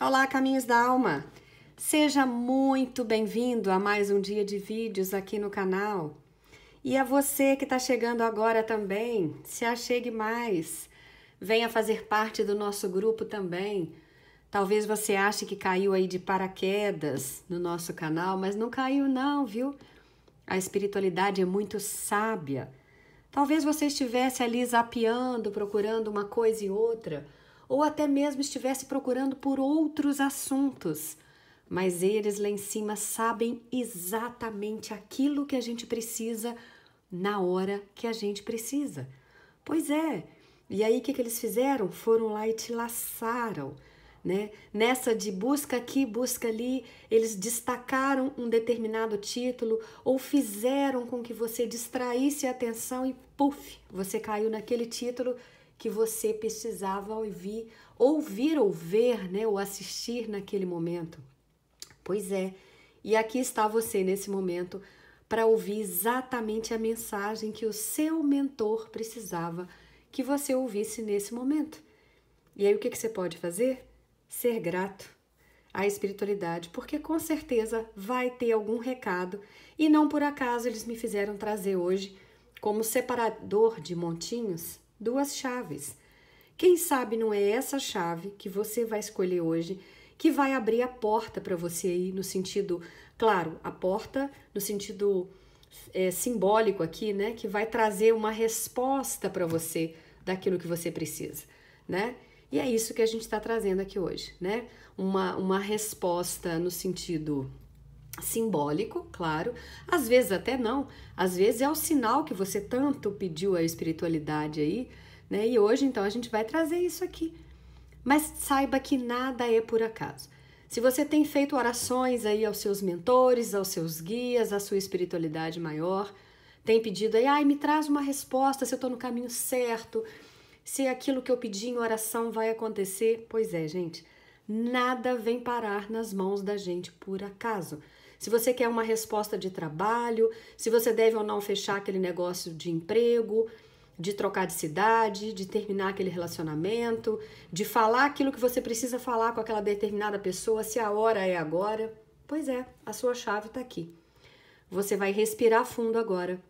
Olá, Caminhos da Alma! Seja muito bem-vindo a mais um dia de vídeos aqui no canal. E a você que está chegando agora também, se achegue mais. Venha fazer parte do nosso grupo também. Talvez você ache que caiu aí de paraquedas no nosso canal, mas não caiu não, viu? A espiritualidade é muito sábia. Talvez você estivesse ali zapeando, procurando uma coisa e outra, ou até mesmo estivesse procurando por outros assuntos. Mas eles lá em cima sabem exatamente aquilo que a gente precisa na hora que a gente precisa. Pois é. E aí o que, que eles fizeram? Foram lá e te laçaram. Né? Nessa de busca aqui, busca ali, eles destacaram um determinado título ou fizeram com que você distraísse a atenção e puf, você caiu naquele título que você precisava ouvir, ouvir ou ver, né, ou assistir naquele momento. Pois é, e aqui está você nesse momento para ouvir exatamente a mensagem que o seu mentor precisava que você ouvisse nesse momento. E aí o que, que você pode fazer? Ser grato à espiritualidade, porque com certeza vai ter algum recado e não por acaso eles me fizeram trazer hoje como separador de montinhos duas chaves. Quem sabe não é essa chave que você vai escolher hoje que vai abrir a porta para você aí no sentido, claro, a porta no sentido é, simbólico aqui, né? Que vai trazer uma resposta para você daquilo que você precisa, né? E é isso que a gente está trazendo aqui hoje, né? Uma, uma resposta no sentido simbólico, claro, às vezes até não, às vezes é o sinal que você tanto pediu à espiritualidade aí, né? E hoje então a gente vai trazer isso aqui. Mas saiba que nada é por acaso. Se você tem feito orações aí aos seus mentores, aos seus guias, à sua espiritualidade maior, tem pedido aí, ai, me traz uma resposta se eu estou no caminho certo, se aquilo que eu pedi em oração vai acontecer. Pois é, gente, nada vem parar nas mãos da gente por acaso se você quer uma resposta de trabalho, se você deve ou não fechar aquele negócio de emprego, de trocar de cidade, de terminar aquele relacionamento, de falar aquilo que você precisa falar com aquela determinada pessoa, se a hora é agora. Pois é, a sua chave está aqui. Você vai respirar fundo agora,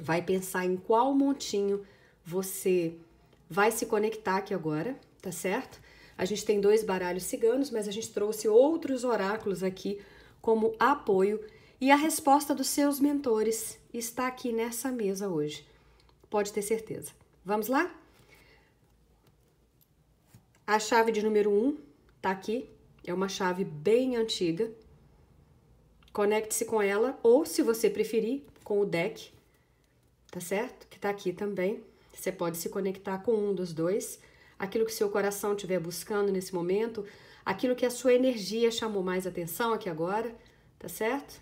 vai pensar em qual montinho você vai se conectar aqui agora, tá certo? A gente tem dois baralhos ciganos, mas a gente trouxe outros oráculos aqui como apoio e a resposta dos seus mentores está aqui nessa mesa hoje. Pode ter certeza. Vamos lá? A chave de número 1 um está aqui, é uma chave bem antiga. Conecte-se com ela, ou se você preferir, com o deck, tá certo? Que está aqui também. Você pode se conectar com um dos dois. Aquilo que seu coração estiver buscando nesse momento, aquilo que a sua energia chamou mais atenção aqui agora, tá certo?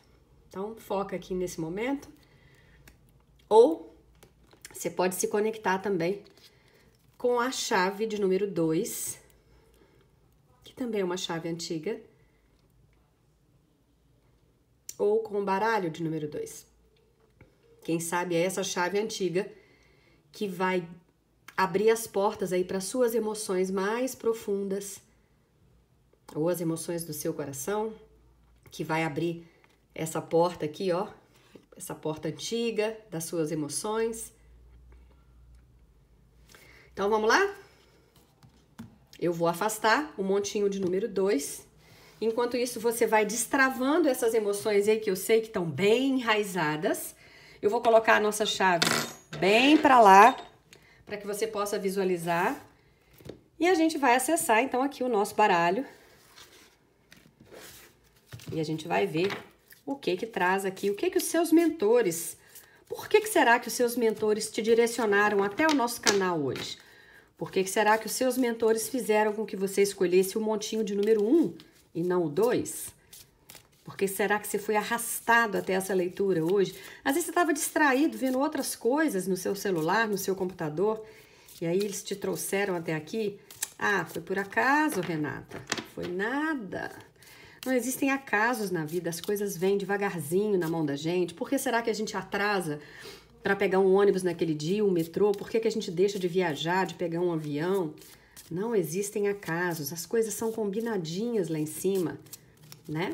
Então, foca aqui nesse momento. Ou você pode se conectar também com a chave de número 2, que também é uma chave antiga, ou com o baralho de número 2. Quem sabe é essa chave antiga que vai abrir as portas aí para suas emoções mais profundas ou as emoções do seu coração, que vai abrir essa porta aqui, ó, essa porta antiga das suas emoções. Então vamos lá? Eu vou afastar o montinho de número 2. Enquanto isso, você vai destravando essas emoções aí que eu sei que estão bem enraizadas. Eu vou colocar a nossa chave bem para lá, para que você possa visualizar. E a gente vai acessar então aqui o nosso baralho e a gente vai ver o que que traz aqui, o que que os seus mentores, por que que será que os seus mentores te direcionaram até o nosso canal hoje? Por que, que será que os seus mentores fizeram com que você escolhesse o montinho de número 1 e não o 2? Por que será que você foi arrastado até essa leitura hoje? Às vezes você estava distraído vendo outras coisas no seu celular, no seu computador, e aí eles te trouxeram até aqui. Ah, foi por acaso, Renata? Foi nada. Não existem acasos na vida, as coisas vêm devagarzinho na mão da gente. Por que será que a gente atrasa para pegar um ônibus naquele dia, um metrô? Por que, que a gente deixa de viajar, de pegar um avião? Não existem acasos, as coisas são combinadinhas lá em cima, né?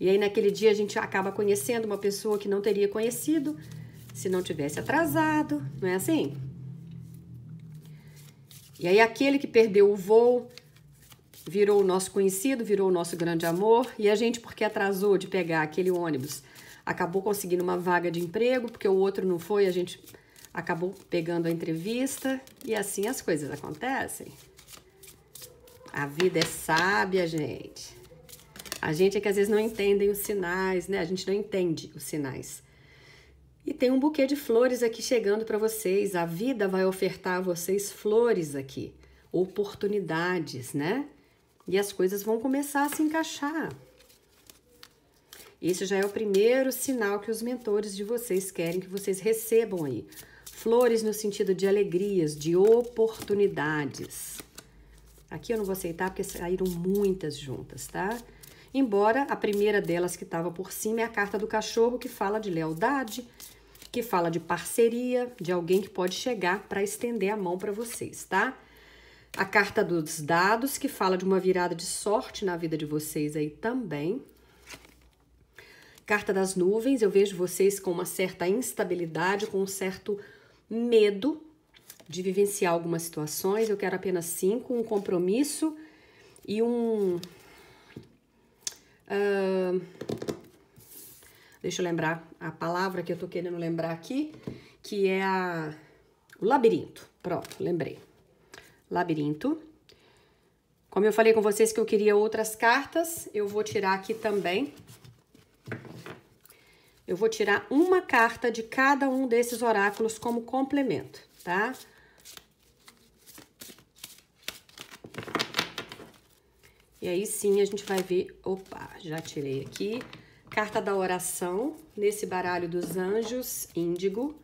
E aí naquele dia a gente acaba conhecendo uma pessoa que não teria conhecido se não tivesse atrasado, não é assim? E aí aquele que perdeu o voo virou o nosso conhecido, virou o nosso grande amor, e a gente, porque atrasou de pegar aquele ônibus, acabou conseguindo uma vaga de emprego, porque o outro não foi, a gente acabou pegando a entrevista, e assim as coisas acontecem. A vida é sábia, gente. A gente é que às vezes não entendem os sinais, né? A gente não entende os sinais. E tem um buquê de flores aqui chegando para vocês. A vida vai ofertar a vocês flores aqui, oportunidades, né? E as coisas vão começar a se encaixar. Esse já é o primeiro sinal que os mentores de vocês querem que vocês recebam aí. Flores no sentido de alegrias, de oportunidades. Aqui eu não vou aceitar porque saíram muitas juntas, tá? Embora a primeira delas que estava por cima é a carta do cachorro, que fala de lealdade, que fala de parceria, de alguém que pode chegar para estender a mão para vocês, tá? A carta dos dados, que fala de uma virada de sorte na vida de vocês aí também. Carta das nuvens, eu vejo vocês com uma certa instabilidade, com um certo medo de vivenciar algumas situações. Eu quero apenas cinco, um compromisso e um. Uh, deixa eu lembrar a palavra que eu tô querendo lembrar aqui, que é a, o labirinto. Pronto, lembrei labirinto. Como eu falei com vocês que eu queria outras cartas, eu vou tirar aqui também. Eu vou tirar uma carta de cada um desses oráculos como complemento, tá? E aí sim a gente vai ver, opa, já tirei aqui, carta da oração, nesse baralho dos anjos, índigo,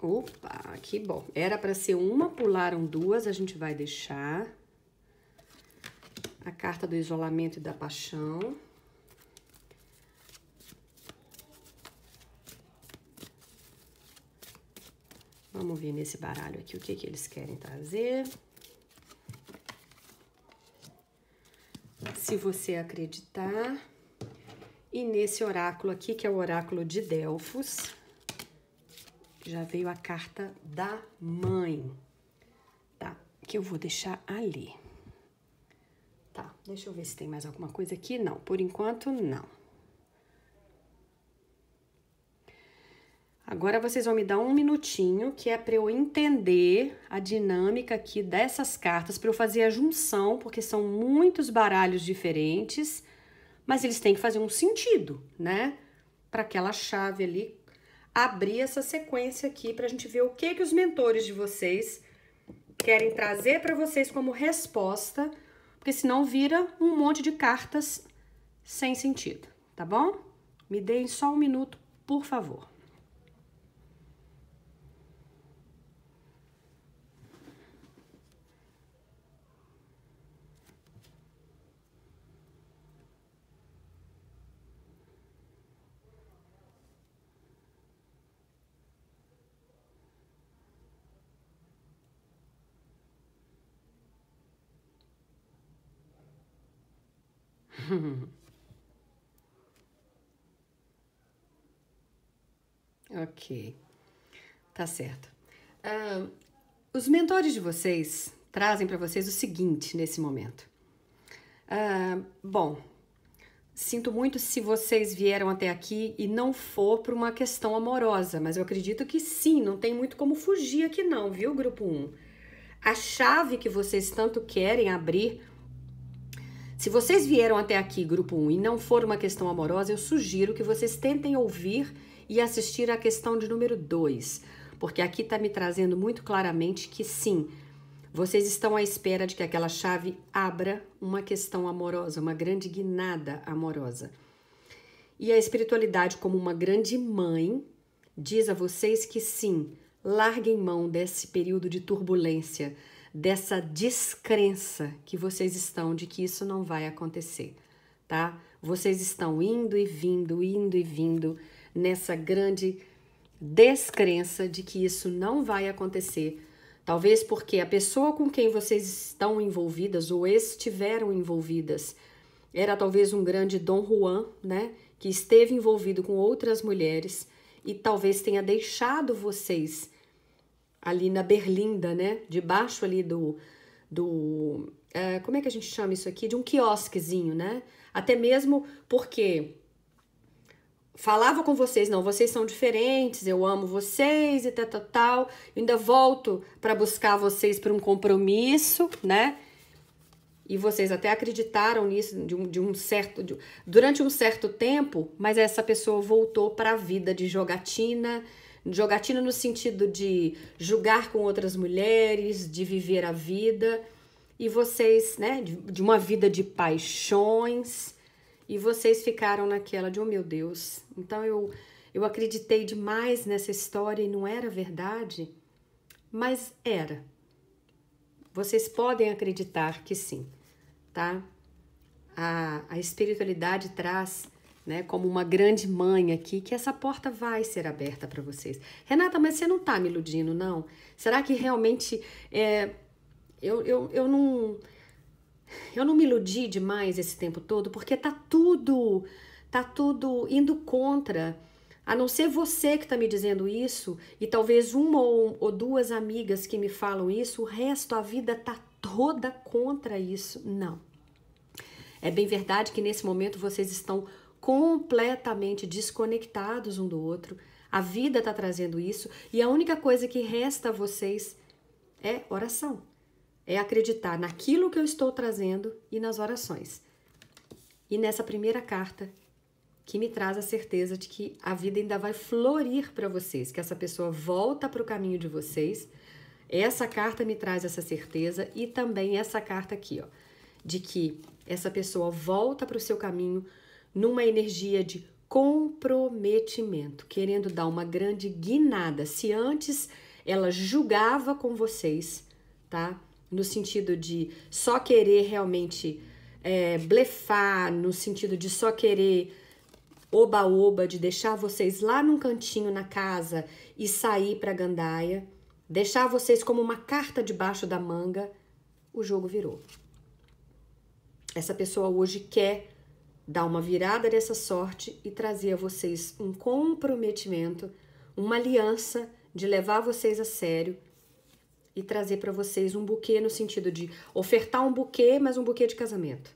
Opa, que bom. Era para ser uma, pularam duas, a gente vai deixar. A carta do isolamento e da paixão. Vamos ver nesse baralho aqui o que, que eles querem trazer. Se você acreditar. E nesse oráculo aqui, que é o oráculo de Delfos já veio a carta da mãe, tá? Que eu vou deixar ali. Tá, deixa eu ver se tem mais alguma coisa aqui. Não, por enquanto, não. Agora vocês vão me dar um minutinho, que é para eu entender a dinâmica aqui dessas cartas, para eu fazer a junção, porque são muitos baralhos diferentes, mas eles têm que fazer um sentido, né? Para aquela chave ali abrir essa sequência aqui para a gente ver o que, que os mentores de vocês querem trazer para vocês como resposta, porque senão vira um monte de cartas sem sentido, tá bom? Me deem só um minuto, por favor. ok, tá certo. Uh, os mentores de vocês trazem para vocês o seguinte nesse momento. Uh, bom, sinto muito se vocês vieram até aqui e não for por uma questão amorosa, mas eu acredito que sim, não tem muito como fugir aqui não, viu, grupo 1? A chave que vocês tanto querem abrir se vocês vieram até aqui, grupo 1, e não for uma questão amorosa, eu sugiro que vocês tentem ouvir e assistir a questão de número 2, porque aqui está me trazendo muito claramente que sim, vocês estão à espera de que aquela chave abra uma questão amorosa, uma grande guinada amorosa. E a espiritualidade, como uma grande mãe, diz a vocês que sim, larguem mão desse período de turbulência dessa descrença que vocês estão de que isso não vai acontecer, tá? Vocês estão indo e vindo, indo e vindo nessa grande descrença de que isso não vai acontecer. Talvez porque a pessoa com quem vocês estão envolvidas ou estiveram envolvidas era talvez um grande Dom Juan, né? Que esteve envolvido com outras mulheres e talvez tenha deixado vocês ali na berlinda, né? Debaixo ali do. do é, como é que a gente chama isso aqui? De um quiosquezinho, né? Até mesmo porque falava com vocês, não, vocês são diferentes, eu amo vocês e tal, tal, tal. Eu ainda volto para buscar vocês para um compromisso, né? E vocês até acreditaram nisso de um, de um certo de, durante um certo tempo, mas essa pessoa voltou para a vida de jogatina, Jogatina no sentido de julgar com outras mulheres, de viver a vida, e vocês, né, de uma vida de paixões, e vocês ficaram naquela de, oh meu Deus, então eu, eu acreditei demais nessa história e não era verdade, mas era. Vocês podem acreditar que sim, tá? A, a espiritualidade traz né, como uma grande mãe aqui, que essa porta vai ser aberta para vocês. Renata, mas você não está me iludindo, não? Será que realmente é, eu, eu, eu não eu não me iludi demais esse tempo todo? Porque tá tudo tá tudo indo contra. A não ser você que está me dizendo isso, e talvez uma ou, ou duas amigas que me falam isso, o resto, a vida tá toda contra isso. Não. É bem verdade que nesse momento vocês estão completamente desconectados um do outro. A vida está trazendo isso e a única coisa que resta a vocês é oração. É acreditar naquilo que eu estou trazendo e nas orações. E nessa primeira carta que me traz a certeza de que a vida ainda vai florir para vocês, que essa pessoa volta para o caminho de vocês. Essa carta me traz essa certeza e também essa carta aqui, ó, de que essa pessoa volta para o seu caminho numa energia de comprometimento, querendo dar uma grande guinada. Se antes ela julgava com vocês, tá? No sentido de só querer realmente é, blefar, no sentido de só querer oba-oba, de deixar vocês lá num cantinho na casa e sair pra gandaia, deixar vocês como uma carta debaixo da manga, o jogo virou. Essa pessoa hoje quer dar uma virada nessa sorte e trazer a vocês um comprometimento, uma aliança de levar vocês a sério e trazer para vocês um buquê no sentido de ofertar um buquê, mas um buquê de casamento.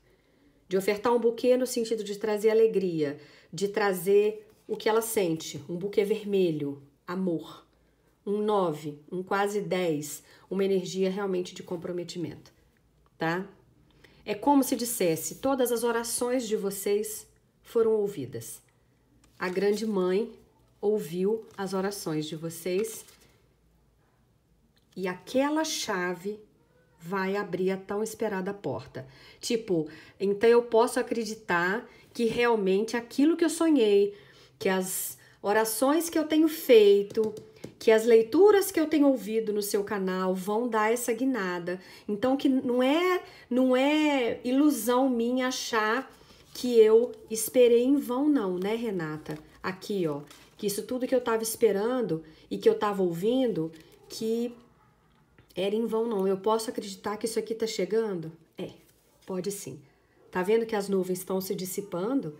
De ofertar um buquê no sentido de trazer alegria, de trazer o que ela sente, um buquê vermelho, amor, um 9, um quase 10, uma energia realmente de comprometimento, tá? É como se dissesse: todas as orações de vocês foram ouvidas. A grande mãe ouviu as orações de vocês e aquela chave vai abrir a tão esperada porta. Tipo, então eu posso acreditar que realmente aquilo que eu sonhei, que as orações que eu tenho feito, que as leituras que eu tenho ouvido no seu canal vão dar essa guinada. Então que não é não é ilusão minha achar que eu esperei em vão não, né, Renata? Aqui, ó, que isso tudo que eu tava esperando e que eu tava ouvindo, que era em vão não. Eu posso acreditar que isso aqui tá chegando? É, pode sim. Tá vendo que as nuvens estão se dissipando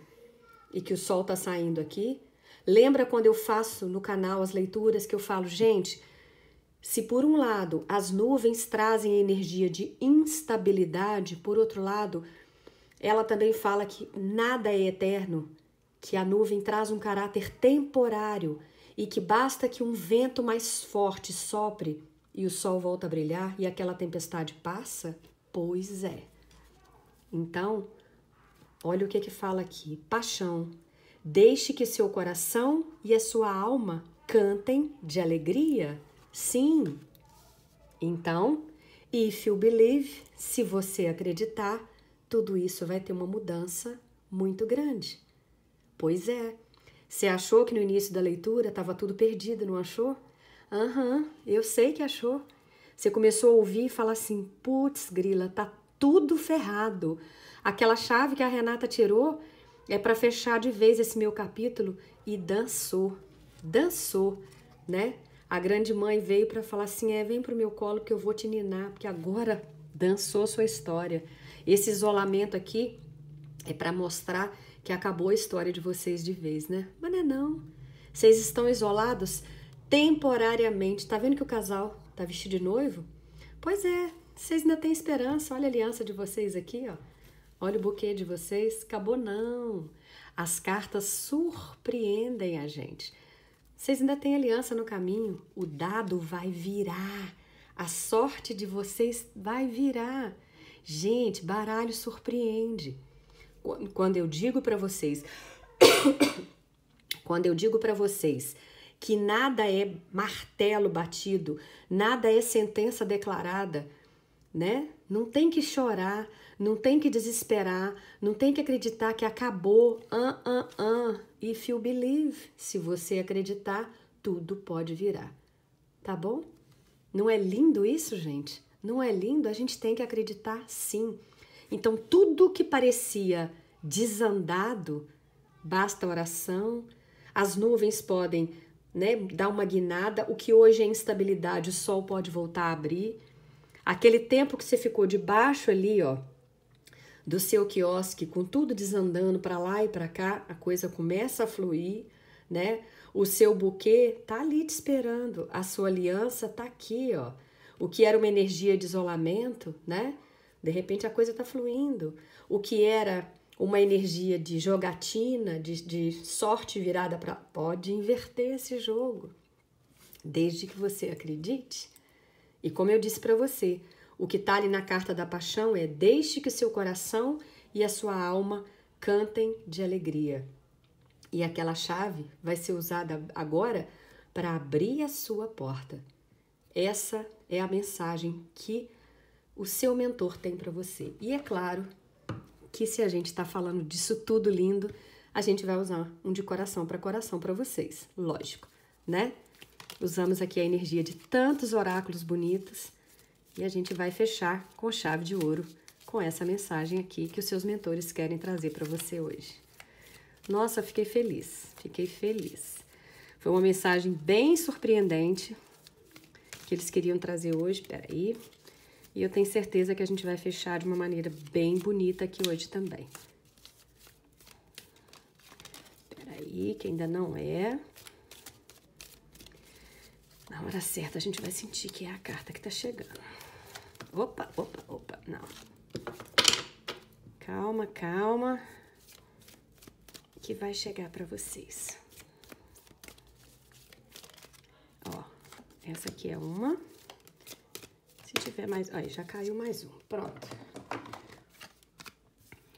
e que o sol tá saindo aqui? Lembra quando eu faço no canal as leituras que eu falo, gente, se por um lado as nuvens trazem energia de instabilidade, por outro lado, ela também fala que nada é eterno, que a nuvem traz um caráter temporário e que basta que um vento mais forte sopre e o sol volta a brilhar e aquela tempestade passa? Pois é. Então, olha o que que fala aqui: paixão, Deixe que seu coração e a sua alma cantem de alegria. Sim. Então, if you believe, se você acreditar, tudo isso vai ter uma mudança muito grande. Pois é. Você achou que no início da leitura estava tudo perdido, não achou? Aham, uhum, eu sei que achou. Você começou a ouvir e falar assim: putz, grila, tá tudo ferrado. Aquela chave que a Renata tirou é para fechar de vez esse meu capítulo e dançou, dançou, né? A grande mãe veio para falar assim: "É, vem pro meu colo que eu vou te ninar, porque agora dançou sua história". Esse isolamento aqui é para mostrar que acabou a história de vocês de vez, né? Mas não é não. Vocês estão isolados temporariamente. Tá vendo que o casal tá vestido de noivo? Pois é, vocês ainda têm esperança. Olha a aliança de vocês aqui, ó. Olha o buquê de vocês, acabou não. As cartas surpreendem a gente. Vocês ainda têm aliança no caminho, o dado vai virar. A sorte de vocês vai virar. Gente, baralho surpreende. Quando eu digo para vocês, quando eu digo para vocês que nada é martelo batido, nada é sentença declarada, né? Não tem que chorar, não tem que desesperar, não tem que acreditar que acabou. ah ah ah If you believe, se você acreditar, tudo pode virar. Tá bom? Não é lindo isso, gente? Não é lindo? A gente tem que acreditar sim. Então, tudo que parecia desandado, basta oração. As nuvens podem né, dar uma guinada. O que hoje é instabilidade, o sol pode voltar a abrir. Aquele tempo que você ficou debaixo ali, ó, do seu quiosque, com tudo desandando para lá e para cá, a coisa começa a fluir, né? O seu buquê tá ali te esperando, a sua aliança tá aqui, ó. O que era uma energia de isolamento, né? De repente a coisa tá fluindo. O que era uma energia de jogatina, de, de sorte virada para. Pode inverter esse jogo, desde que você acredite. E como eu disse para você, o que está ali na carta da paixão é: deixe que seu coração e a sua alma cantem de alegria. E aquela chave vai ser usada agora para abrir a sua porta. Essa é a mensagem que o seu mentor tem para você. E é claro que se a gente está falando disso tudo lindo, a gente vai usar um de coração para coração para vocês, lógico, né? Usamos aqui a energia de tantos oráculos bonitos e a gente vai fechar com chave de ouro com essa mensagem aqui que os seus mentores querem trazer para você hoje. Nossa, fiquei feliz, fiquei feliz. Foi uma mensagem bem surpreendente que eles queriam trazer hoje. Peraí. E eu tenho certeza que a gente vai fechar de uma maneira bem bonita aqui hoje também. Peraí, que ainda não é. Na hora certa a gente vai sentir que é a carta que tá chegando. Opa, opa, opa, não. Calma, calma. Que vai chegar para vocês. Ó, essa aqui é uma. Se tiver mais... Olha, já caiu mais um. Pronto.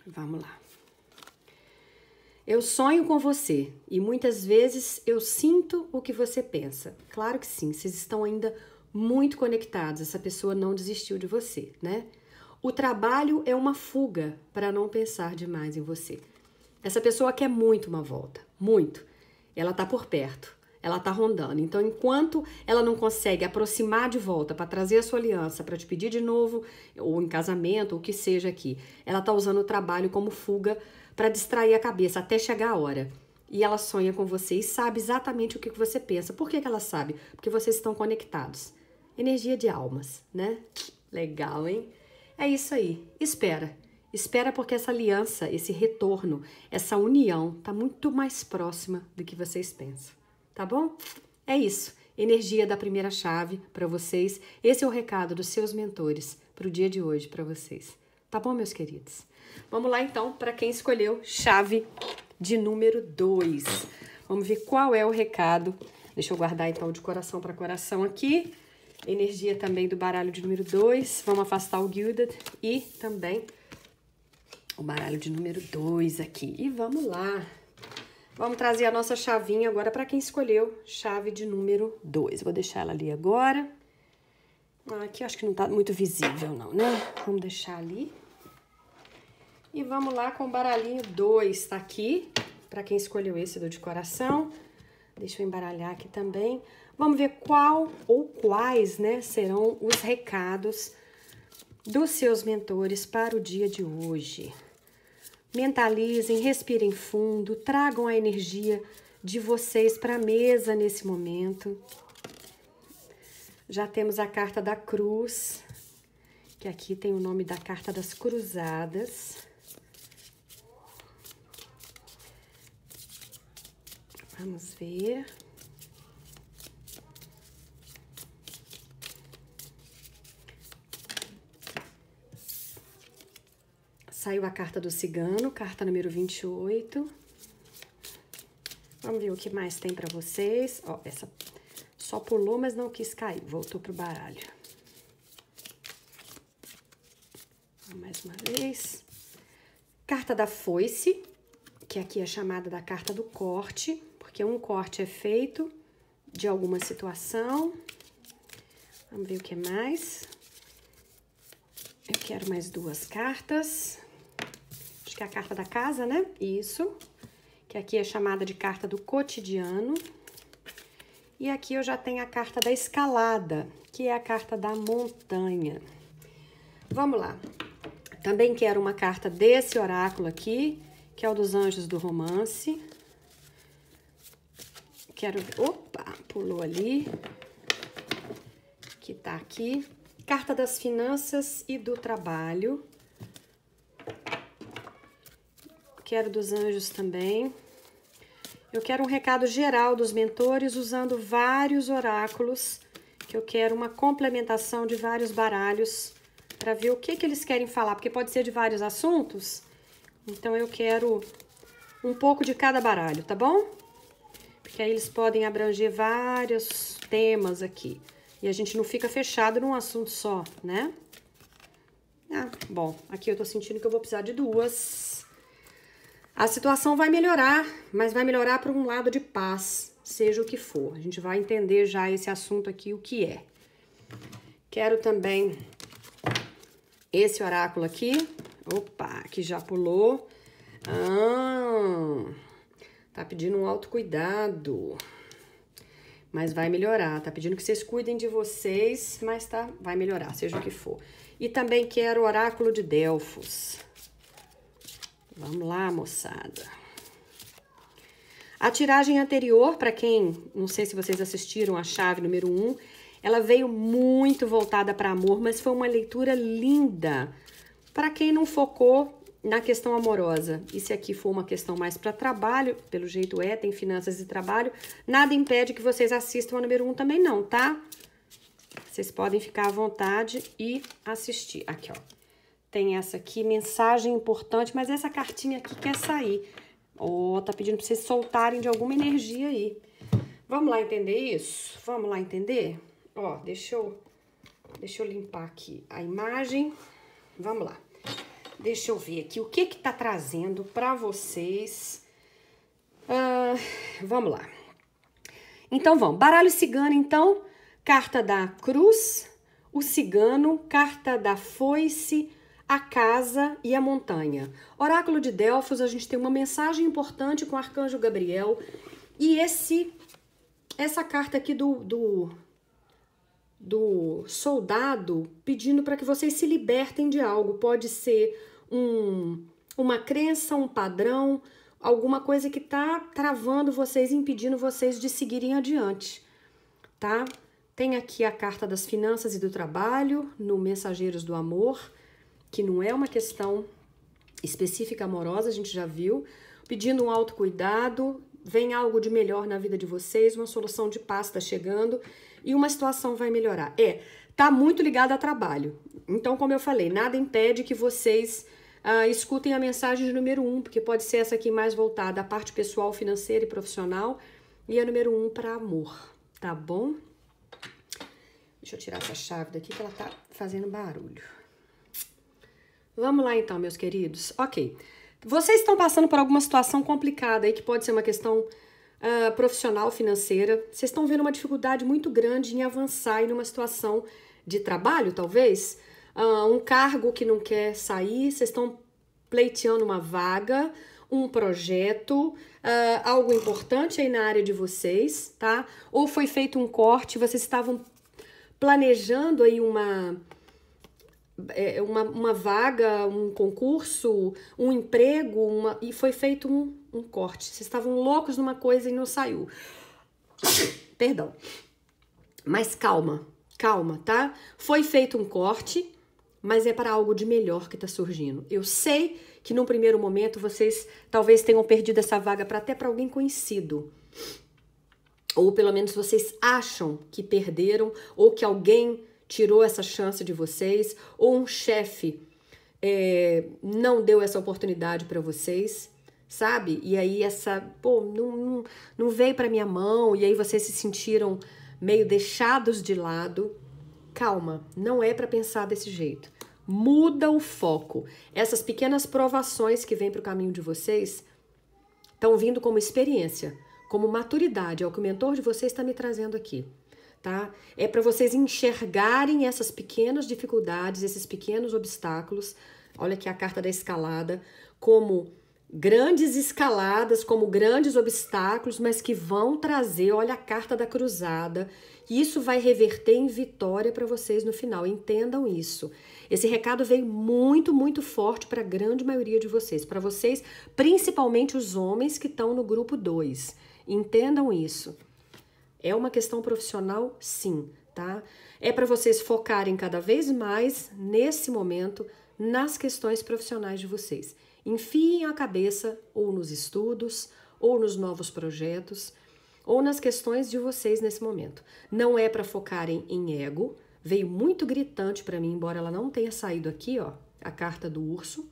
Vamos lá. Eu sonho com você e muitas vezes eu sinto o que você pensa. Claro que sim, vocês estão ainda muito conectados. Essa pessoa não desistiu de você, né? O trabalho é uma fuga para não pensar demais em você. Essa pessoa quer muito uma volta, muito. Ela tá por perto, ela tá rondando. Então, enquanto ela não consegue aproximar de volta para trazer a sua aliança, para te pedir de novo, ou em casamento, ou o que seja aqui, ela tá usando o trabalho como fuga para distrair a cabeça até chegar a hora. E ela sonha com você e sabe exatamente o que você pensa. Por que, que ela sabe? Porque vocês estão conectados energia de almas, né? Legal, hein? É isso aí. Espera. Espera porque essa aliança, esse retorno, essa união tá muito mais próxima do que vocês pensam, tá bom? É isso. Energia da primeira chave para vocês. Esse é o recado dos seus mentores para o dia de hoje para vocês. Tá bom, meus queridos? Vamos lá então para quem escolheu chave de número 2. Vamos ver qual é o recado. Deixa eu guardar então de coração para coração aqui energia também do baralho de número 2. Vamos afastar o Gilded e também o baralho de número 2 aqui. E vamos lá. Vamos trazer a nossa chavinha agora para quem escolheu chave de número 2. Vou deixar ela ali agora. Ah, aqui acho que não tá muito visível não, né? Vamos deixar ali. E vamos lá com o baralhinho 2, tá aqui. Para quem escolheu esse do de coração. Deixa eu embaralhar aqui também. Vamos ver qual ou quais né, serão os recados dos seus mentores para o dia de hoje. Mentalizem, respirem fundo, tragam a energia de vocês para a mesa nesse momento. Já temos a carta da cruz, que aqui tem o nome da carta das cruzadas. Vamos ver. Saiu a carta do cigano, carta número 28. Vamos ver o que mais tem para vocês. Ó, essa só pulou, mas não quis cair. Voltou pro baralho. Mais uma vez. Carta da foice, que aqui é chamada da carta do corte, porque um corte é feito de alguma situação. Vamos ver o que mais. Eu quero mais duas cartas que é a carta da casa, né? Isso, que aqui é chamada de carta do cotidiano. E aqui eu já tenho a carta da escalada, que é a carta da montanha. Vamos lá. Também quero uma carta desse oráculo aqui, que é o dos anjos do romance. Quero ver... Opa, pulou ali. Que tá aqui. Carta das finanças e do trabalho. quero dos anjos também. Eu quero um recado geral dos mentores usando vários oráculos, que eu quero uma complementação de vários baralhos para ver o que, que eles querem falar, porque pode ser de vários assuntos. Então eu quero um pouco de cada baralho, tá bom? Porque aí eles podem abranger vários temas aqui. E a gente não fica fechado num assunto só, né? Ah, bom, aqui eu tô sentindo que eu vou precisar de duas. A situação vai melhorar, mas vai melhorar para um lado de paz, seja o que for. A gente vai entender já esse assunto aqui, o que é. Quero também esse oráculo aqui. Opa, que já pulou. Ah, tá pedindo um autocuidado. Mas vai melhorar. Tá pedindo que vocês cuidem de vocês, mas tá, vai melhorar, seja o que for. E também quero o oráculo de Delfos. Vamos lá, moçada. A tiragem anterior, para quem, não sei se vocês assistiram a chave número 1, um, ela veio muito voltada para amor, mas foi uma leitura linda. Para quem não focou na questão amorosa, e se aqui for uma questão mais para trabalho, pelo jeito é, tem finanças e trabalho, nada impede que vocês assistam a número 1 um também não, tá? Vocês podem ficar à vontade e assistir. Aqui, ó. Tem essa aqui, mensagem importante, mas essa cartinha aqui quer sair. Ou oh, tá pedindo pra vocês soltarem de alguma energia aí. Vamos lá entender isso? Vamos lá entender? Ó, deixa eu, deixa eu limpar aqui a imagem. Vamos lá. Deixa eu ver aqui o que que tá trazendo pra vocês. Ah, vamos lá. Então vamos. Baralho cigano, então. Carta da cruz, o cigano, carta da foice, a casa e a montanha. Oráculo de Delfos, a gente tem uma mensagem importante com o arcanjo Gabriel e esse essa carta aqui do, do, do soldado pedindo para que vocês se libertem de algo. Pode ser um, uma crença, um padrão, alguma coisa que está travando vocês, impedindo vocês de seguirem adiante, tá? Tem aqui a carta das finanças e do trabalho no Mensageiros do Amor que não é uma questão específica amorosa, a gente já viu, pedindo um autocuidado, vem algo de melhor na vida de vocês, uma solução de paz está chegando e uma situação vai melhorar. É, tá muito ligado a trabalho. Então, como eu falei, nada impede que vocês ah, escutem a mensagem de número um, porque pode ser essa aqui mais voltada à parte pessoal, financeira e profissional, e a número um para amor, tá bom? Deixa eu tirar essa chave daqui que ela tá fazendo barulho. Vamos lá então, meus queridos. Ok. Vocês estão passando por alguma situação complicada aí, que pode ser uma questão uh, profissional, financeira. Vocês estão vendo uma dificuldade muito grande em avançar em uma situação de trabalho, talvez? Uh, um cargo que não quer sair, vocês estão pleiteando uma vaga, um projeto, uh, algo importante aí na área de vocês, tá? Ou foi feito um corte, vocês estavam planejando aí uma é, é uma, uma vaga, um concurso, um emprego, uma, e foi feito um, um corte. Vocês estavam loucos numa coisa e não saiu. Perdão. Mas calma, calma, tá? Foi feito um corte, mas é para algo de melhor que está surgindo. Eu sei que num primeiro momento vocês talvez tenham perdido essa vaga para até para alguém conhecido. Ou pelo menos vocês acham que perderam ou que alguém tirou essa chance de vocês, ou um chefe é, não deu essa oportunidade para vocês, sabe? E aí essa, pô, não, não, não veio para minha mão, e aí vocês se sentiram meio deixados de lado. Calma, não é para pensar desse jeito. Muda o foco. Essas pequenas provações que vêm para o caminho de vocês estão vindo como experiência, como maturidade, é o que o mentor de vocês está me trazendo aqui tá? É para vocês enxergarem essas pequenas dificuldades, esses pequenos obstáculos. Olha aqui a carta da escalada, como grandes escaladas, como grandes obstáculos, mas que vão trazer, olha a carta da cruzada, e isso vai reverter em vitória para vocês no final. Entendam isso. Esse recado veio muito, muito forte para a grande maioria de vocês, para vocês, principalmente os homens que estão no grupo 2. Entendam isso. É uma questão profissional, sim, tá? É para vocês focarem cada vez mais nesse momento nas questões profissionais de vocês. Enfiem a cabeça ou nos estudos, ou nos novos projetos, ou nas questões de vocês nesse momento. Não é para focarem em ego. Veio muito gritante para mim, embora ela não tenha saído aqui, ó, a carta do urso.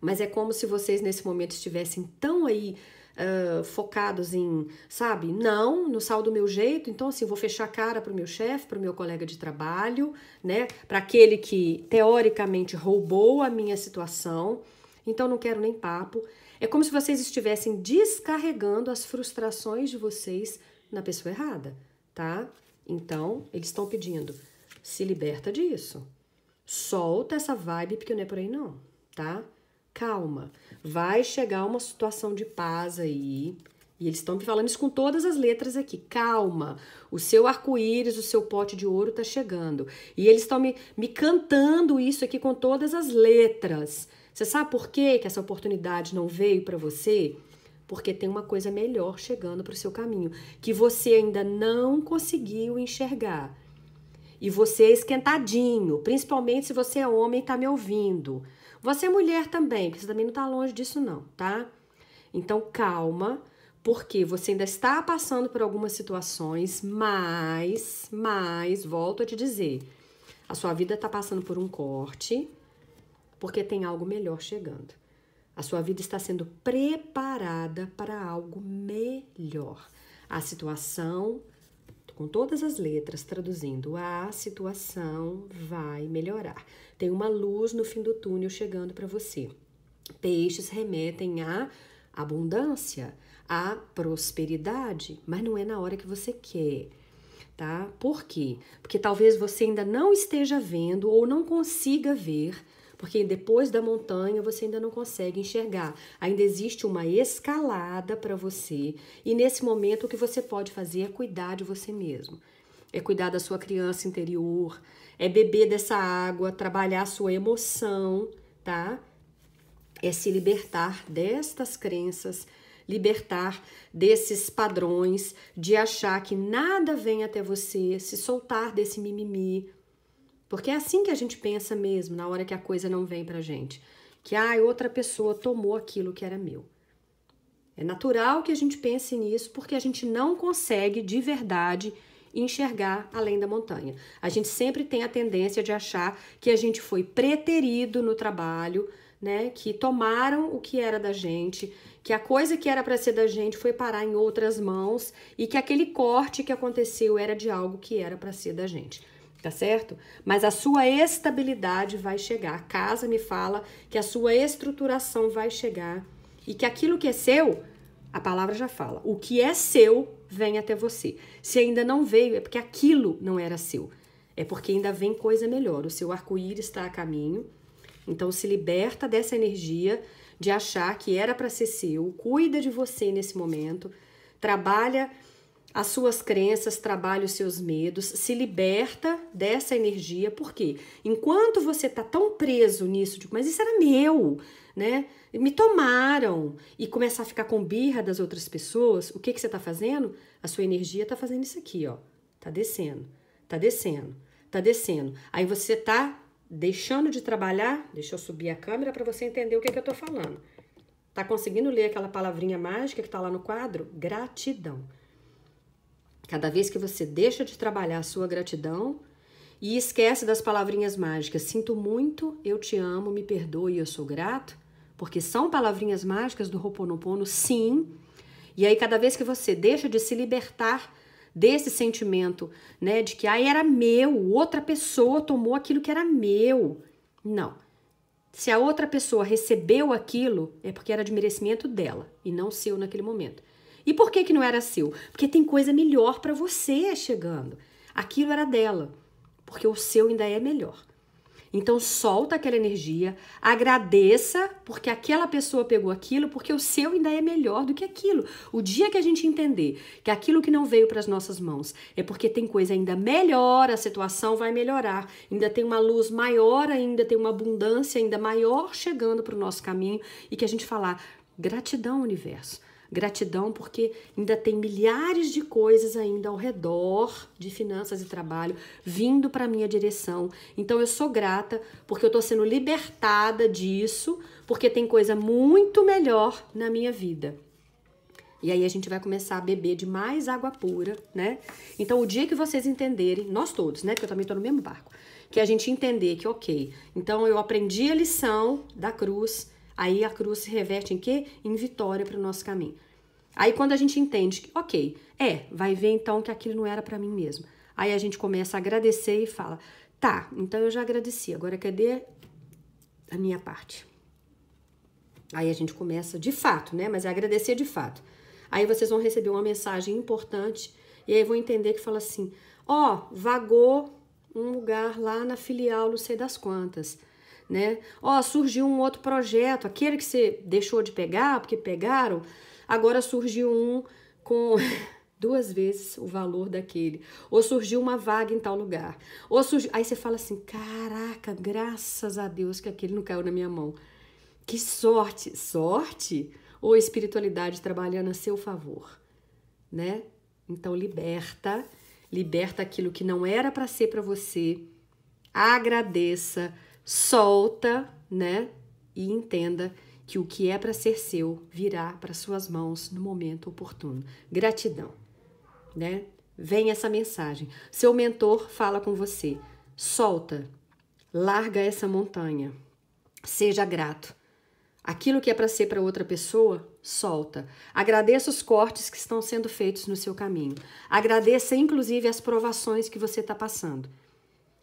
Mas é como se vocês nesse momento estivessem tão aí uh, focados em, sabe, não, no sal do meu jeito, então assim, vou fechar a cara pro meu chefe, pro meu colega de trabalho, né, para aquele que teoricamente roubou a minha situação, então não quero nem papo. É como se vocês estivessem descarregando as frustrações de vocês na pessoa errada, tá? Então, eles estão pedindo, se liberta disso. Solta essa vibe, porque não é por aí não, tá? calma, vai chegar uma situação de paz aí. E eles estão me falando isso com todas as letras aqui. Calma, o seu arco-íris, o seu pote de ouro está chegando. E eles estão me, me cantando isso aqui com todas as letras. Você sabe por quê que essa oportunidade não veio para você? Porque tem uma coisa melhor chegando para o seu caminho que você ainda não conseguiu enxergar. E você é esquentadinho, principalmente se você é homem e está me ouvindo. Você é mulher também, porque você também não está longe disso não, tá? Então calma, porque você ainda está passando por algumas situações, mas, mas, volto a te dizer, a sua vida está passando por um corte, porque tem algo melhor chegando. A sua vida está sendo preparada para algo melhor. A situação com todas as letras traduzindo a situação vai melhorar. Tem uma luz no fim do túnel chegando para você. Peixes remetem à abundância, à prosperidade, mas não é na hora que você quer. Tá? Por quê? Porque talvez você ainda não esteja vendo ou não consiga ver porque depois da montanha você ainda não consegue enxergar. Ainda existe uma escalada para você, e nesse momento o que você pode fazer é cuidar de você mesmo. É cuidar da sua criança interior, é beber dessa água, trabalhar a sua emoção, tá? É se libertar destas crenças, libertar desses padrões, de achar que nada vem até você, se soltar desse mimimi, porque é assim que a gente pensa mesmo, na hora que a coisa não vem pra gente. Que, ah, outra pessoa tomou aquilo que era meu. É natural que a gente pense nisso porque a gente não consegue de verdade enxergar além da montanha. A gente sempre tem a tendência de achar que a gente foi preterido no trabalho, né? Que tomaram o que era da gente, que a coisa que era para ser da gente foi parar em outras mãos e que aquele corte que aconteceu era de algo que era para ser da gente tá certo? Mas a sua estabilidade vai chegar. A casa me fala que a sua estruturação vai chegar e que aquilo que é seu, a palavra já fala, o que é seu vem até você. Se ainda não veio, é porque aquilo não era seu. É porque ainda vem coisa melhor. O seu arco-íris está a caminho. Então se liberta dessa energia de achar que era para ser seu, cuida de você nesse momento, trabalha as suas crenças, trabalha os seus medos, se liberta dessa energia, porque enquanto você está tão preso nisso, tipo, mas isso era meu, né? Me tomaram e começar a ficar com birra das outras pessoas, o que, que você está fazendo? A sua energia está fazendo isso aqui, ó. Tá descendo, tá descendo, tá descendo. Aí você tá deixando de trabalhar. Deixa eu subir a câmera para você entender o que, que eu tô falando. Tá conseguindo ler aquela palavrinha mágica que tá lá no quadro? Gratidão. Cada vez que você deixa de trabalhar a sua gratidão e esquece das palavrinhas mágicas, sinto muito, eu te amo, me perdoe, eu sou grato, porque são palavrinhas mágicas do Ho'oponopono, sim. E aí cada vez que você deixa de se libertar desse sentimento, né, de que aí ah, era meu, outra pessoa tomou aquilo que era meu. Não. Se a outra pessoa recebeu aquilo, é porque era de merecimento dela e não seu naquele momento. E por que que não era seu? Porque tem coisa melhor para você chegando. Aquilo era dela, porque o seu ainda é melhor. Então solta aquela energia, agradeça porque aquela pessoa pegou aquilo, porque o seu ainda é melhor do que aquilo. O dia que a gente entender que aquilo que não veio para as nossas mãos é porque tem coisa ainda melhor, a situação vai melhorar, ainda tem uma luz maior, ainda tem uma abundância ainda maior chegando para o nosso caminho e que a gente falar gratidão universo. Gratidão porque ainda tem milhares de coisas ainda ao redor de finanças e trabalho vindo para minha direção. Então eu sou grata porque eu estou sendo libertada disso, porque tem coisa muito melhor na minha vida. E aí a gente vai começar a beber de mais água pura, né? Então o dia que vocês entenderem, nós todos, né? Porque eu também tô no mesmo barco, que a gente entender que, ok, então eu aprendi a lição da cruz, Aí a cruz se reverte em quê? Em vitória para o nosso caminho. Aí quando a gente entende que, ok, é, vai ver então que aquilo não era para mim mesmo. Aí a gente começa a agradecer e fala, tá, então eu já agradeci, agora cadê a minha parte? Aí a gente começa de fato, né? Mas é agradecer de fato. Aí vocês vão receber uma mensagem importante e aí vão entender que fala assim: ó, oh, vagou um lugar lá na filial, não sei das quantas né? Ó, oh, surgiu um outro projeto, aquele que você deixou de pegar, porque pegaram, agora surgiu um com duas vezes o valor daquele. Ou surgiu uma vaga em tal lugar. Ou surgiu... Aí você fala assim: caraca, graças a Deus que aquele não caiu na minha mão. Que sorte! Sorte ou espiritualidade trabalhando a seu favor, né? Então liberta, liberta aquilo que não era para ser para você. Agradeça solta, né? E entenda que o que é para ser seu virá para suas mãos no momento oportuno. Gratidão, né? Vem essa mensagem. Seu mentor fala com você. Solta. Larga essa montanha. Seja grato. Aquilo que é para ser para outra pessoa, solta. Agradeça os cortes que estão sendo feitos no seu caminho. Agradeça, inclusive, as provações que você está passando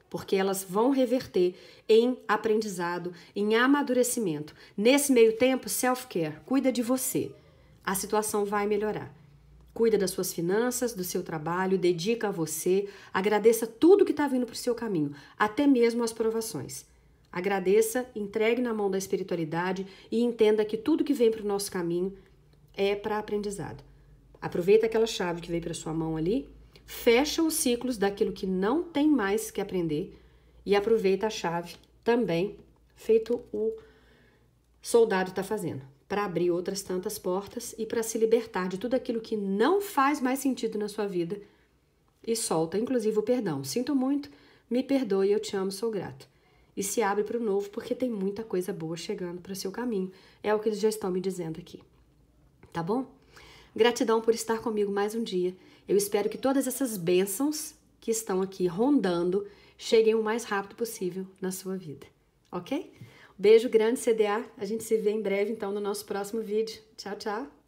porque elas vão reverter em aprendizado, em amadurecimento. Nesse meio tempo, self-care, cuida de você. A situação vai melhorar. Cuida das suas finanças, do seu trabalho, dedica a você, agradeça tudo que está vindo para o seu caminho, até mesmo as provações. Agradeça, entregue na mão da espiritualidade e entenda que tudo que vem para o nosso caminho é para aprendizado. Aproveita aquela chave que veio para sua mão ali fecha os ciclos daquilo que não tem mais que aprender e aproveita a chave também, feito o soldado está fazendo, para abrir outras tantas portas e para se libertar de tudo aquilo que não faz mais sentido na sua vida e solta, inclusive o perdão. Sinto muito, me perdoe, eu te amo, sou grato. E se abre para o novo porque tem muita coisa boa chegando para o seu caminho. É o que eles já estão me dizendo aqui. Tá bom? Gratidão por estar comigo mais um dia. Eu espero que todas essas bênçãos que estão aqui rondando cheguem o mais rápido possível na sua vida, ok? Beijo grande, CDA. A gente se vê em breve, então, no nosso próximo vídeo. Tchau, tchau!